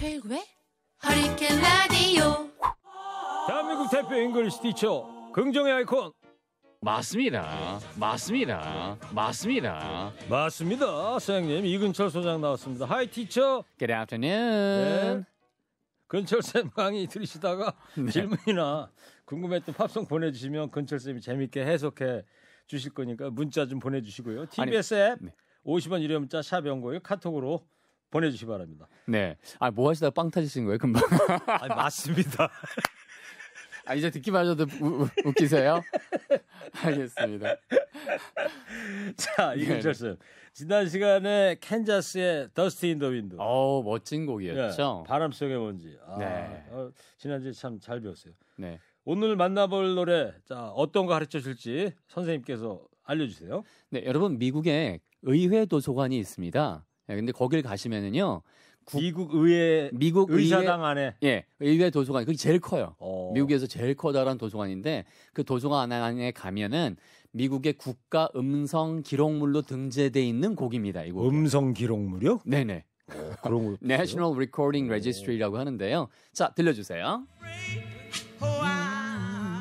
퇴외? 허리케인 라디오 대한민국 대표 잉글리시 티처 긍정의 아이콘 맞습니다. 맞습니다. 맞습니다. 맞습니다. 선생님 이근철 소장 나왔습니다. 하이 티처. Good afternoon. 네. 근철쌤 강의 들으시다가 네. 질문이나 궁금했던 팝송 보내주시면 근철쌤이 재밌게 해석해 주실 거니까 문자 좀 보내주시고요. TBS 아니, 앱 네. 50원 유료 문자 샵 연고일 카톡으로 보내주시 기 바랍니다. 네. 아, 뭐 하시다가 빵 터지신 거예요, 금방? 아, 맞습니다. 아, 이제 듣기만 해도 웃기세요? 알겠습니다. 자, 이근철 네, 네. 씨. 지난 시간에 캔자스의 더스트 인더 윈드. 어 멋진 곡이었죠. 네, 바람 속의 먼지. 아, 네. 어, 지난주에 참 잘 배웠어요. 네. 오늘 만나볼 노래, 자, 어떤 거 가르쳐 줄지 선생님께서 알려주세요. 네, 여러분, 미국에 의회 도서관이 있습니다. 예, 근데 거길 가시면은요. 국, 미국 의회 미국 의사당 의회, 안에 예 의회 도서관 그게 제일 커요. 오. 어. 미국에서 제일 커다란 도서관인데 그 도서관 안에 가면은 미국의 국가 음성 기록물로 등재돼 있는 곡입니다. 이거 음성 기록물요? 네네. 어, 그런 거. National Recording 어. Registry라고 하는데요. 자 들려주세요.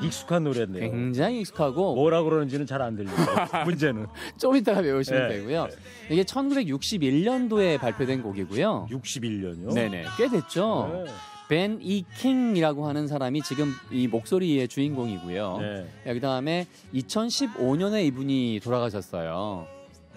익숙한 노래인데요. 굉장히 익숙하고 뭐라 그러는지는 잘 안 들려요. 문제는 좀 이따가 배우시면 네. 되고요. 네. 이게 1961년도에 발표된 곡이고요. 61년요? 네네, 꽤 됐죠. 네. 벤 이킹이라고 하는 사람이 지금 이 목소리의 주인공이고요. 네. 그 다음에 2015년에 이분이 돌아가셨어요.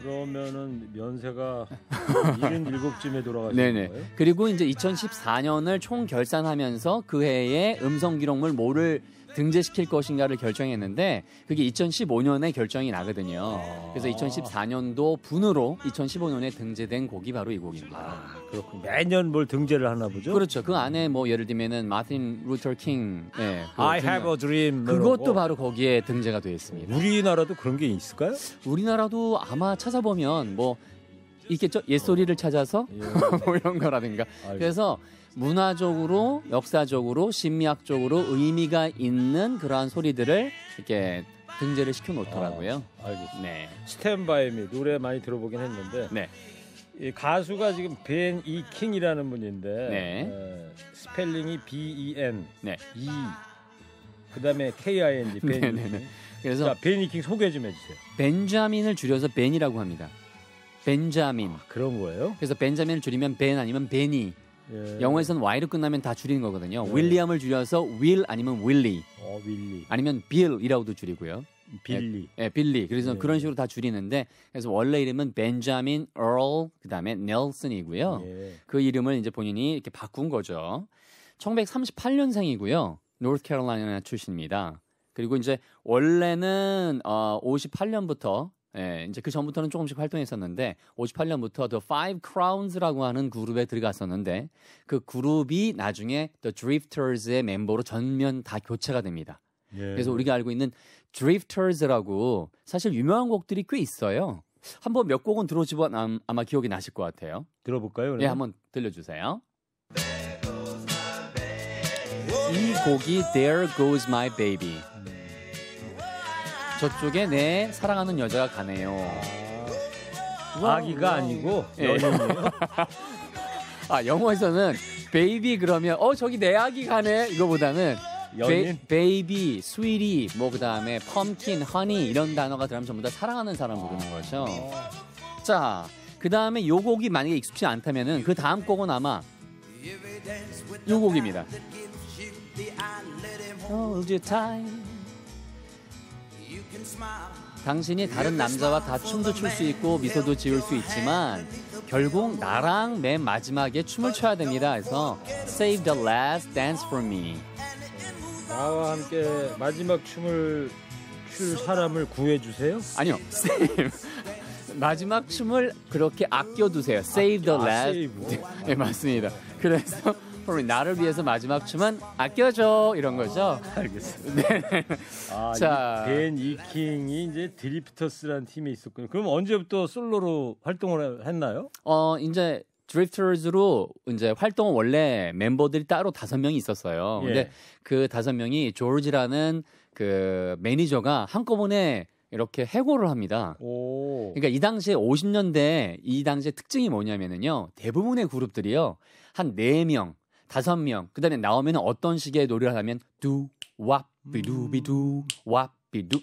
그러면은 연세가 77쯤에 돌아가신 네네. 거예요? 그리고 이제 2014년을 총 결산하면서 그 해의 음성 기록물 모를 등재시킬 것인가를 결정했는데 그게 2015년에 결정이 나거든요. 그래서 2014년도 분으로 2015년에 등재된 곡이 바로 이 곡입니다. 아, 그렇군 매년 뭘 등재를 하나 보죠? 그렇죠. 그 안에 뭐 예를 들면은 마틴 루터 킹 예, 그 I 중요 Have a Dream 뭐 그것도 바로 거기에 등재가 되어 있습니다. 우리나라도 그런 게 있을까요? 우리나라도 아마 찾아보면 뭐 있겠죠. 옛소리를 찾아서 예. 뭐 이런 거라든가. 알겠습니다. 그래서 문화적으로, 역사적으로, 심리학적으로 의미가 있는 그러한 소리들을 이렇게 등재를 시켜 놓더라고요. 아, 알겠습니다. 네. 스탠바이 미 노래 많이 들어보긴 했는데 네. 이 가수가 지금 벤 이킹이라는 분인데 네. 에, 어, 스펠링이 B E N 네. E 그다음에 K I N G 벤 네, 이킹. 네, 네. 그래서 벤 이킹 소개 좀 해주세요. 벤자민을 줄여서 벤이라고 합니다. 벤자민. 아, 그런 거예요? 그래서 벤자민을 줄이면 벤 아니면 벤이 예. 영어에서는 Y로 끝나면 다 줄이는 거거든요. 예. 네. 윌리엄을 줄여서 윌 아니면 w i 어, 윌리. 아니면 빌이라고도 줄이고요. 빌리. 예, 예 빌리. 그래서 네. 그런 식으로 다 줄이는데 그래서 원래 이름은 벤자민 얼 그다음에 넬슨이고요. 예. 그 이름을 이제 본인이 이렇게 바꾼 거죠. 1938년생이고요. 노스캐롤라이나 출신입니다. 그리고 이제 원래는 어 58년부터 예, 이제 그 전부터는 조금씩 활동했었는데 58년부터 The Five Crowns라고 하는 그룹에 들어갔었는데 그 그룹이 나중에 The Drifters의 멤버로 전면 다 교체가 됩니다. 예. 그래서 우리가 알고 있는 Drifters라고 사실 유명한 곡들이 꽤 있어요. 한번 몇 곡은 들어주면 음, 아마 기억이 나실 것 같아요. 들어볼까요? 그러면? 예, 한번 들려주세요. 이 곡이 There Goes My Baby. 저쪽에 내 네, 사랑하는 여자가 가네요. 우 아, 아기가 우 아니고 예. 연인이요. 아 영어에서는 베이비 그러면 어 저기 내 아기 가네 이거보다는 연인? 베, 이비 스위리 뭐 그다음에 펌킨, 허니 이런 단어가 들어가면 전부 다 사랑하는 사람 부르는 거죠. 자, 그다음에 요 곡이 만약에 익숙치 않다면은 그 다음 곡은 아마 요 곡입니다. 당신이 다른 남자와 다 춤도 출 수 있고 미소도 지을 수 있지만 결국 나랑 맨 마지막에 춤을 춰야 됩니다. 그래서 Save the last dance for me. 나와 함께 마지막 춤을 출 사람을 구해주세요. 아니요, save. 마지막 춤을 그렇게 아껴두세요. Save the 아, last. 네, 맞습니다. 그래서 그럼 나를 위해서 마지막 춤은 아껴줘 이런 거죠. 알겠습니다. 네. 아, 자, 벤 이킹이 이제 드리프터스라는 팀에 있었군요. 그럼 언제부터 솔로로 활동을 했나요? 어, 이제 드리프터스로 이제 활동은 원래 멤버들이 따로 다섯 명이 있었어요. 예. 근데 그 다섯 명이 조르지라는 그 매니저가 한꺼번에 이렇게 해고를 합니다. 오. 그러니까 이 당시에 50년대 이당시에 특징이 뭐냐면은요. 대부분의 그룹들이요. 한 4명, 다섯 명. 그다음에 나오면 어떤 식의 노래를 하면 두 왑, 비두비두 왑,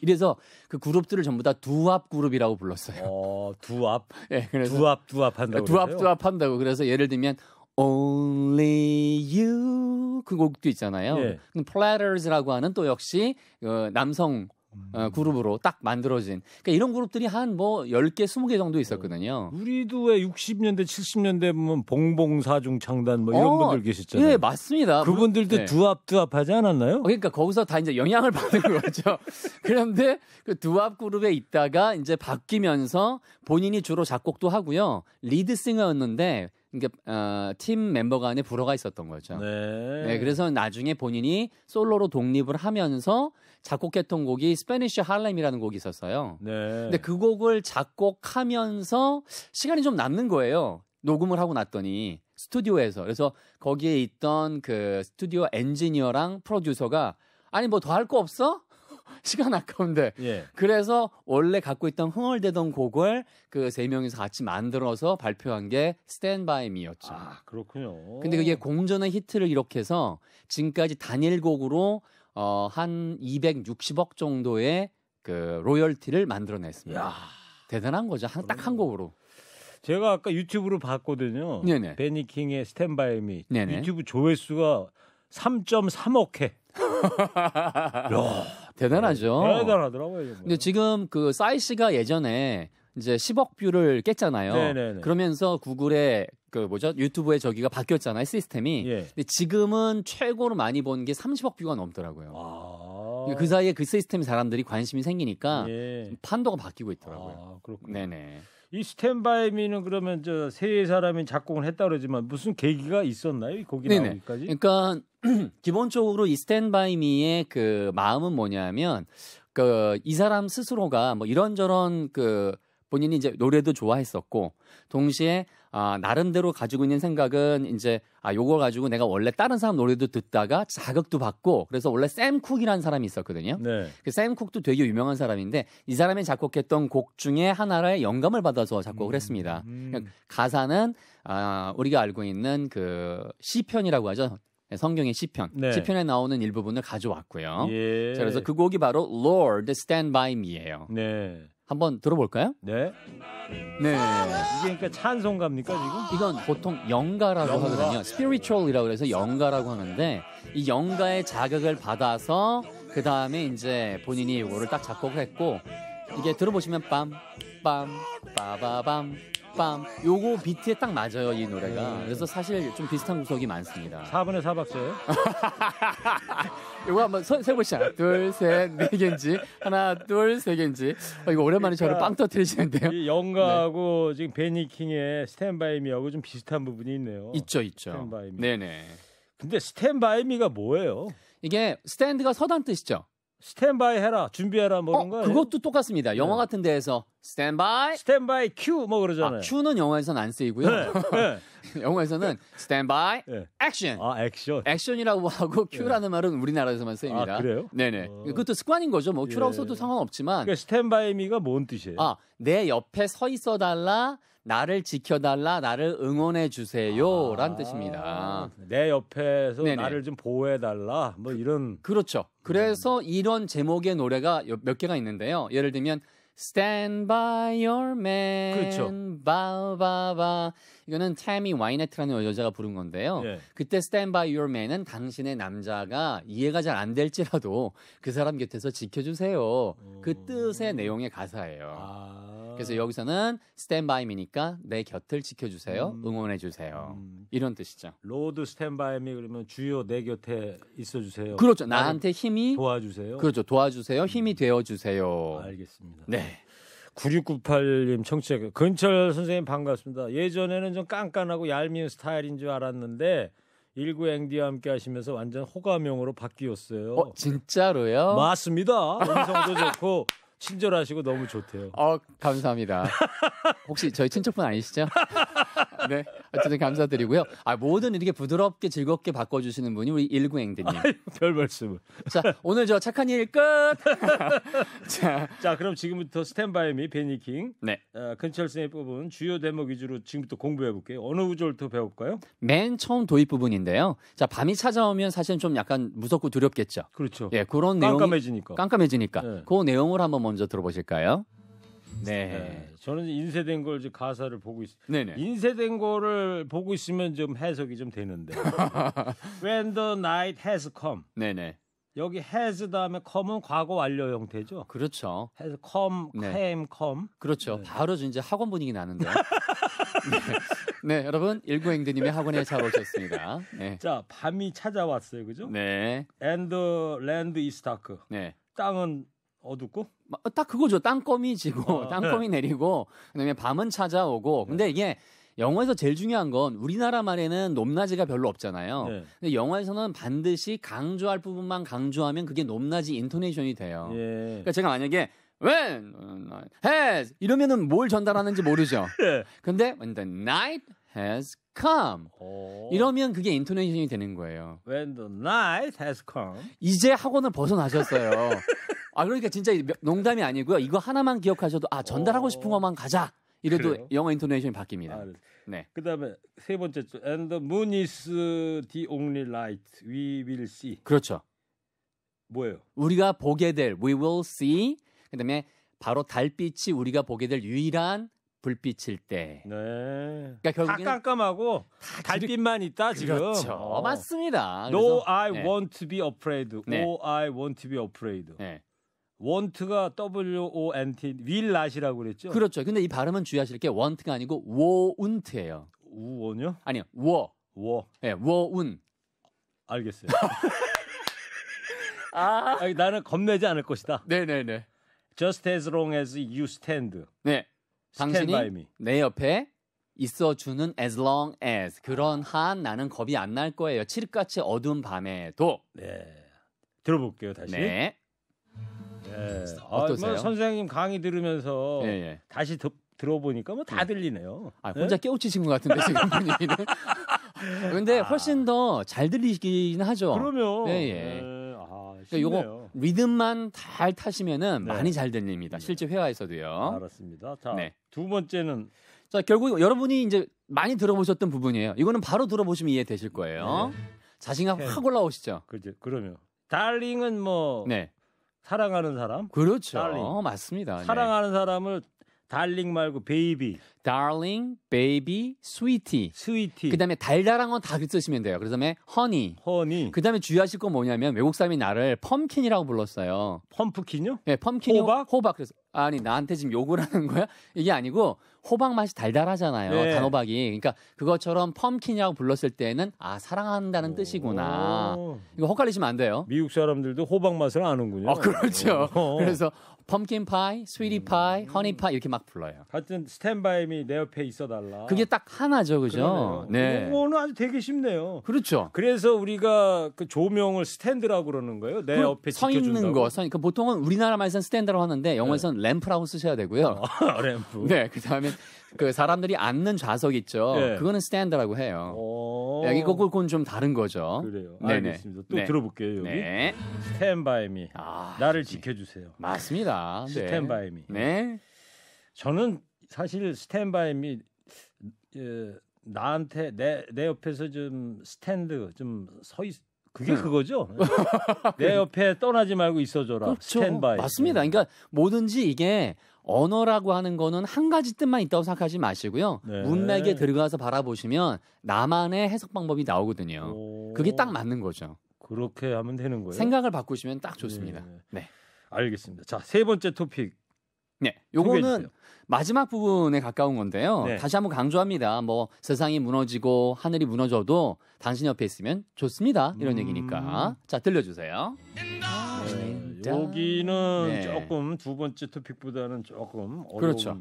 이래서 그 그룹들을 전부 다 두합 그룹이라고 불렀어요. 어, 두합. 예, 그래서 두합 두합 한다고. 두합 두합 한다고. 그래서 예를 들면 Only You 그 곡도 있잖아요. 예. 플래터즈라고 하는 또 역시 그 남성 음. 어, 그룹으로 딱 만들어진 그러니까 이런 그룹들이 한 뭐 10개, 20개 정도 있었거든요. 어. 우리도 왜 60년대, 70년대 보면 뭐 봉봉 사중 창단 뭐 이런 어, 분들 계셨잖아요. 예, 맞습니다. 그분들도 네. 두합두합 하지 않았나요? 어, 그러니까 거기서 다 이제 영향을 받은 거죠. 그런데 그 두합 그룹에 있다가 이제 바뀌면서 본인이 주로 작곡도 하고요. 리드 싱어였는데 그러니까 어, 팀 멤버 간에 불화가 있었던 거죠. 네. 네. 그래서 나중에 본인이 솔로로 독립을 하면서 작곡했던 곡이 스페니쉬 할렘이라는 곡이 있었어요. 네. 근데 그 곡을 작곡하면서 시간이 좀 남는 거예요. 녹음을 하고 났더니 스튜디오에서 그래서 거기에 있던 그 스튜디오 엔지니어랑 프로듀서가 아니 뭐 더 할 거 없어? 시간 아까운데. 예. 그래서 원래 갖고 있던 흥얼대던 곡을 그 세 명이서 같이 만들어서 발표한 게 스탠바이 미였죠. 아, 그렇군요. 근데 그게 공전의 히트를 이렇게 해서 지금까지 단일 곡으로 어, 한 260억 정도의 그 로열티를 만들어냈습니다. 대단한 거죠. 딱한 곡으로. 제가 아까 유튜브로 봤거든요. 네네. 베니킹의 스탠바이 미 네네. 유튜브 조회수가 3.3억 회. 야, 대단하죠. 네, 대단하더라고요. 정말. 근데 지금 그사이 씨가 예전에 이제 10억 뷰를 깼잖아요. 네네네. 네, 네. 그러면서 구글에 그 뭐죠 유튜브의 저기가 바뀌었잖아요 시스템이. 예. 근데 지금은 최고로 많이 본 게 30억 뷰가 넘더라고요. 아~ 그러니까 그 사이에 그 시스템 사람들이 관심이 생기니까 예. 판도가 바뀌고 있더라고요. 아, 그렇군요. 네네. 이 스탠바이미는 그러면 저세 사람이 작곡을 했다 그러지만 무슨 계기가 있었나요? 거기 네 나오기까지? 그러니까 기본적으로 이 스탠바이미의 그 마음은 뭐냐면 그 이 사람 스스로가 뭐 이런저런 그 본인이 이제 노래도 좋아했었고 동시에 아, 나름대로 가지고 있는 생각은 이제 아, 요걸 가지고 내가 원래 다른 사람 노래도 듣다가 자극도 받고 그래서 원래 샘 쿡이라는 사람이 있었거든요. 네. 그샘 쿡도 되게 유명한 사람인데 이 사람이 작곡했던 곡 중에 하나의 영감을 받아서 작곡을 음, 했습니다. 음. 그러니까 가사는 아, 우리가 알고 있는 그 시편이라고 하죠. 네, 성경의 시편, 네. 시편에 나오는 일부분을 가져왔고요. 예. 그래서 그 곡이 바로 Lord Stand By Me예요. 네. 한번 들어볼까요? 네. 네. 이게 그러니까 찬송가입니까 지금? 이건 보통 영가라고 영가? 하거든요. 스피리추얼이라고 해서 영가라고 하는데 이 영가의 자극을 받아서 그 다음에 이제 본인이 이거를 딱 작곡했고 을 이게 들어보시면 빰, 빰, 빠바밤, 빰 요거 비트에 딱 맞아요 이 노래가 네. 그래서 사실 좀 비슷한 구석이 많습니다 4분의 4박자요? 이거 한번 서, 세보시자. 둘, 셋, 네 개인지. 하나, 둘, 세 개인지. 어, 이거 오랜만에 그러니까 저를 빵 터트리시는데요. 이 영가하고 네. 지금 베니킹의 스탠바이 미하고 좀 비슷한 부분이 있네요. 있죠, 있죠. 스탠바이 미. 네네. 근데 스탠바이 미가 뭐예요? 이게 스탠드가 서단 뜻이죠. 스탠바이 해라, 준비해라 뭐 그런 어, 거 그것도 똑같습니다. 영화 네. 같은 데에서 스탠바이 스탠바이 큐 뭐 그러잖아요. 아, 큐는 영화에서는안 쓰이고요. 네. 네. 영어에서는 스탠바이, 네. 액션. 아, 액션. 액션이라고 하고 큐라는 예. 네. 말은 우리나라에서만 쓰입니다. 아, 그래요? 네네. 어... 그것도 습관인 거죠. 뭐 큐라고 예. 써도 상관없지만. 그러니까 스탠바이 미가 뭔 뜻이에요? 아, 내 옆에 서 있어 달라. 나를 지켜달라, 나를 응원해 주세요. 아, 라는 뜻입니다. 내 옆에서 네네. 나를 좀 보호해달라. 뭐 그 이런. 그렇죠. 그래서 음. 이런 제목의 노래가 몇 개가 있는데요. 예를 들면, Stand by your man. 그렇죠. 바바바. 이거는 타미 와이네트라는 여자가 부른 건데요. 예. 그때 Stand by your man은 당신의 남자가 이해가 잘 안 될지라도 그 사람 곁에서 지켜주세요. 그 음. 뜻의 내용의 가사예요. 아. 그래서 여기서는 스탠바이 미니까 내 곁을 지켜주세요. 음. 응원해주세요. 음. 이런 뜻이죠. 로드 스탠바이 미 그러면 주요 내 곁에 있어주세요. 그렇죠. 나한테 힘이 도와주세요. 그렇죠. 도와주세요. 힘이 되어주세요. 알겠습니다. 네. 9698님 청취자 근철 선생님 반갑습니다. 예전에는 좀 깐깐하고 얄미운 스타일인 줄 알았는데 19 앵디와 함께 하시면서 완전 호감형으로 바뀌었어요. 어, 진짜로요? 맞습니다. 음성도 좋고 친절하시고 너무 좋대요. 어, 감사합니다. 혹시 저희 친척분 아니시죠? 네. 어쨌든 감사드리고요. 아, 모든 이렇게 부드럽게 즐겁게 바꿔주시는 분이 우리 일구행대님. 별 말씀을. 자, 오늘 저 착한 일 끝! 자. 자, 그럼 지금부터 스탠바이미 베니킹. 네. 어, 근철 생이 뽑은 주요 대목 위주로 지금부터 공부해볼게요. 어느 구절부터 배울까요? 맨 처음 도입 부분인데요. 자, 밤이 찾아오면 사실은 좀 약간 무섭고 두렵겠죠. 그렇죠. 예, 그런 내용. 깜깜해지니까. 깜깜해지니까. 네. 그 내용을 한번 먼저 들어보실까요? 네. 네. 저는 인쇄된 걸 이제 가사를 보고 있. 네네. 인쇄된 거를 보고 있으면 좀 해석이 좀 되는데. When the night has come. 네네. 여기 has 다음에 come은 과거 완료 형태죠. 그렇죠. has come, 네. came, come. 그렇죠. 네. 바로 이제 학원 분위기 나는데. 네. 네, 여러분 일구행드님의 학원에 잘 오셨습니다. 네. 자, 밤이 찾아왔어요, 그죠? 네. And the land is dark. 네. 땅은 어둡고 어, 딱 그거죠. 땅거미 지고, 어, 땅거미 네. 내리고, 그다음에 밤은 찾아오고. 네. 근데 이게 영어에서 제일 중요한 건 우리나라 말에는 높낮이가 별로 없잖아요. 네. 근데 영어에서는 반드시 강조할 부분만 강조하면 그게 높낮이 인토네이션이 돼요. 예. 그러니까 제가 만약에 when has 이러면은 뭘 전달하는지 모르죠. 예. 근데 when the night has come 오. 어. 이러면 그게 인토네이션이 되는 거예요. When the night has come 이제 학원을 벗어나셨어요. 아 그러니까 진짜 농담이 아니고요. 이거 하나만 기억하셔도 아 전달하고 어. 싶은 것만 가자. 이래도 그래요? 영어 인터네이션이 바뀝니다. 아, 네. 그다음에 세 번째 줄 and the moon is the only light we will see. 그렇죠. 뭐예요? 우리가 보게 될 we will see. 그다음에 바로 달빛이 우리가 보게 될 유일한 불빛일 때. 네. 그러니까 결국엔 깜깜하고 다 달빛만 있다 지금. 그렇죠. 어. 맞습니다. No, 그래서, I 네. want to be afraid. 네. Oh, I want to be afraid. 네. 원트가 W-O-N-T, 윌라시라고 그랬죠? 그렇죠. 근데 이 발음은 주의하실 게 원트가 아니고 워운트예요. 우원요? 아니요. 워. 워. 예, 네, 워운. 알겠어요. 아. 아니, 나는 겁내지 않을 것이다. 네네네. 네, 네. Just as long as you stand. 네. stand 당신이 내 옆에 있어주는 as long as 그런 한 나는 겁이 안 날 거예요. 칠흑같이 어두운 밤에도. 네. 들어볼게요 다시. 네. 예. 어, 어떠세요? 아, 뭐 선생님 강의 들으면서 예, 예. 다시 드, 들어보니까 뭐다 예. 들리네요. 아, 예? 혼자 깨우치신 것 같은데 지금 분위기는. 근데 아. 훨씬 더 잘 들리긴 하죠. 그러면 예, 예. 아, 그러니까 요거 리듬만 잘 타시면은 네. 많이 잘 들립니다. 네. 실제 회화에서도요. 알았습니다. 자, 네. 두 번째는 자, 결국 여러분이 이제 많이 들어보셨던 부분이에요. 이거는 바로 들어보시면 이해되실 거예요. 네. 자신감 확 네. 올라오시죠. 그죠. 그러면 달링은 뭐 네. 사랑하는 사람. 그렇죠. 달링. 어, 맞습니다. 네. 사랑하는 네. 사람을 달링 말고 베이비. 달링, 베이비, 스위티. 스위티. 그다음에 달달한 건다 쓰시면 돼요. 그다음에 허니. n e 그다음에 주의하실 건 뭐냐면 외국 사람이 나를 펌킨이라고 불렀어요. 펌프킨요? 네, 펌킨 호박. 호박 그래서 아니 나한테 지금 욕을 하는 거야? 이게 아니고 호박 맛이 달달하잖아요. 네. 단호박이. 그러니까 그것처럼 펌킨이라고 불렀을 때는 아 사랑한다는 뜻이구나. 이거 헛갈리시면 안 돼요. 미국 사람들도 호박 맛을 아는군요. 아 그렇죠. 오. 어. 그래서 펌킨 파이, 스위디 파이, 허니 파이 이렇게 막 불러요. 하여튼 스탠바이 미내 옆에 있어 달라. 그게 딱 하나죠. 그죠? 그러네요. 네. 그거는 아주 되게 쉽네요. 그렇죠. 그래서 우리가 그 조명을 스탠드라고 그러는 거예요. 내 옆에 서 있는 거. 서, 그 보통은 우리나라 말에서는 스탠드라고 하는데 영어에서는 네. 램프라고 쓰셔야 되고요. 어, 램프. 네. 그다음에 그 사람들이 앉는 좌석 있죠. 네. 그거는 스탠드라고 해요. 예, 이거 그건 좀 다른 거죠. 그래요. 네네. 알겠습니다. 또 네. 들어볼게요. 여기 네. 스탠바이미. 아, 나를 지켜주세요. 맞습니다. 네. 스탠바이미. 네. 저는 사실 스탠바이미 예, 나한테 내 내 옆에서 좀 스탠드 좀서 있. 그게 음. 그거죠. 내 옆에 떠나지 말고 있어줘라. 그렇죠. 스탠바이. 맞습니다. 그러니까 뭐든지 이게 언어라고 하는 거는 한 가지 뜻만 있다고 생각하지 마시고요. 네. 문맥에 들어가서 바라보시면 나만의 해석 방법이 나오거든요. 그게 딱 맞는 거죠. 그렇게 하면 되는 거예요. 생각을 바꾸시면 딱 좋습니다. 네. 네. 알겠습니다. 자, 세 번째 토픽. 네, 요거는 마지막 부분에 가까운 건데요. 네. 다시 한번 강조합니다. 뭐 세상이 무너지고 하늘이 무너져도 당신 옆에 있으면 좋습니다. 이런 음... 얘기니까. 자, 들려주세요. 음. 여기는 네. 조금 두 번째 토픽보다는 조금 어려운 그렇죠.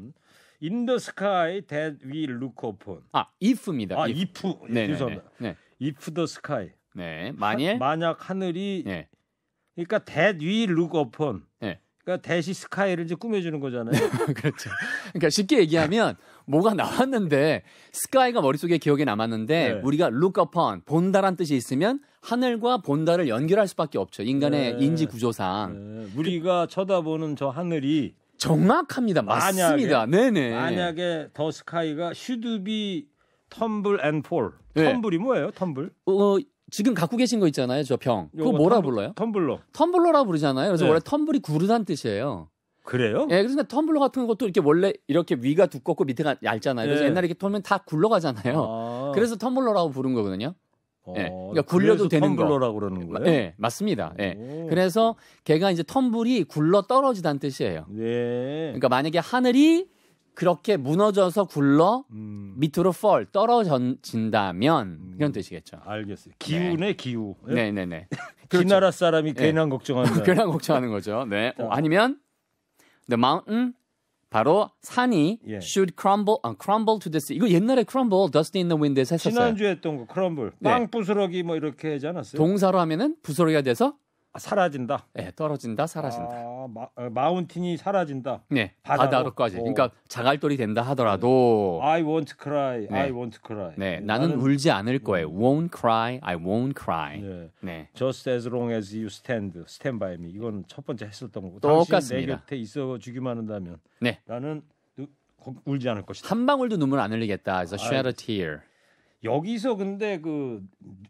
인더스카이 대위 루코폰. 아, if입니다. 아, if. if. 예, 네, 네 죄다 네. 네. if the sky. 네. 만일 하, 만약 하늘이 네. 그러니까 대위 루코폰. 그러니까 대시 스카이를 이제 꾸며주는 거잖아요. 그렇죠. 그러니까 쉽게 얘기하면 뭐가 나왔는데 스카이가 머릿속에 기억에 남았는데 네. 우리가 look upon 본다란 뜻이 있으면 하늘과 본다를 연결할 수밖에 없죠. 인간의 네. 인지 구조상. 네. 우리가 그, 쳐다보는 저 하늘이 정확합니다. 맞습니다. 만약에, 네네. 만약에 더 스카이가 슈드비 텀블 앤 폴. 텀블이 뭐예요? 텀블? 어, 지금 갖고 계신 거 있잖아요, 저 병. 그거 뭐라 텀블, 불러요? 텀블러. 텀블러라 부르잖아요. 그래서 네. 원래 텀블이 구르단 뜻이에요. 그래요? 예, 그래서 텀블러 같은 것도 이렇게 원래 이렇게 위가 두껍고 밑에가 얇잖아요. 그래서 예. 옛날에 이렇게 돌면 다 굴러가잖아요. 아. 그래서 텀블러라고 부른 거거든요. 어, 예. 그러니까 굴려도 되는 텀블러라고 거. 그러는 거예요? 예, 맞습니다. 예. 그래서 걔가 이제 텀블이 굴러 떨어지다는 뜻이에요. 예. 그러니까 만약에 하늘이 그렇게 무너져서 굴러 음. 밑으로 펄 떨어진다면 이런 음. 뜻이겠죠. 알겠어요. 기우네 네. 기우. 예? 네네네. 그 나라 그렇죠. 사람이 네. 괜한 걱정하는. 괜한 걱정하는 거죠. 네. 어, 아니면 the mountain 바로 산이 예. should crumble, uh, crumble to the sea. 이거 옛날에 crumble, dust in the wind에서 했었어요. 지난주에 했던 거 crumble. 네. 빵 부스러기 뭐 이렇게 하지 않았어요? 동사로 하면은 부스러기가 돼서 사라진다. 네, 떨어진다, 사라진다. 아, 마, 어, 운틴이 사라진다. 네, 바다로, 까지 그러니까 자갈돌이 된다 하더라도 I won't cry, 네. I won't cry. 네, 나는, 나는, 울지 않을 거예요. 음. Won't cry, I won't cry. 네. 네. Just as long as you stand, stand by me. 이건 첫 번째 했었던 거고. 똑같습니다. 내 곁에 있어 주기만 한다면. 네. 나는 울지 않을 것이다. 한 방울도 눈물 안 흘리겠다. 그래서 shed a tear. 여기서 근데 그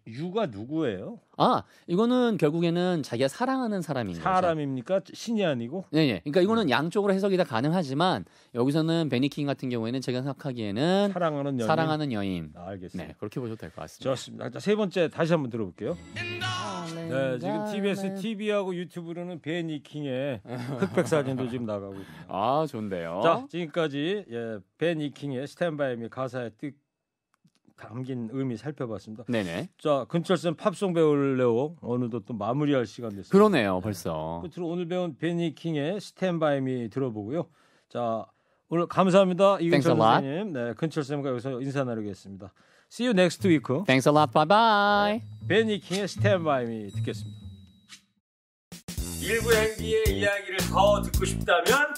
유가 누구예요? 아 이거는 결국에는 자기가 사랑하는 사람인 거죠. 사람입니까? 신이 아니고? 네, 네. 그러니까 이거는 음. 양쪽으로 해석이 다 가능하지만 여기서는 베니킹 같은 경우에는 제가 생각하기에는 사랑하는 여인. 사랑하는 여인. 아, 알겠습니다. 네, 그렇게 보셔도 될 것 같습니다. 좋습니다. 자, 세 번째 다시 한번 들어볼게요. 아, 네, 지금 네. TBS TV하고 유튜브로는 베니킹의 흑백 사진도 지금 나가고 있습니다. 아, 좋은요 자, 지금까지 예, 베니킹의 스탠바이 미 가사의 뜻. 담긴 의미 살펴봤습니다. 네네. 자, 근철쌤 팝송 배울래요. 어느덧 또 마무리할 시간 됐습니다. 그러네요, 네. 벌써. 끝으로 오늘 배운 베니 킹의 스탠바이 미 들어보고요. 자, 오늘 감사합니다. 이윤철 선생님. 네, 근철쌤과 여기서 인사 나누겠습니다. See you next week. Thanks a lot. Bye bye. 네, 베니 킹의 Stand 듣겠습니다. 일부 행비의 이야기를 더 듣고 싶다면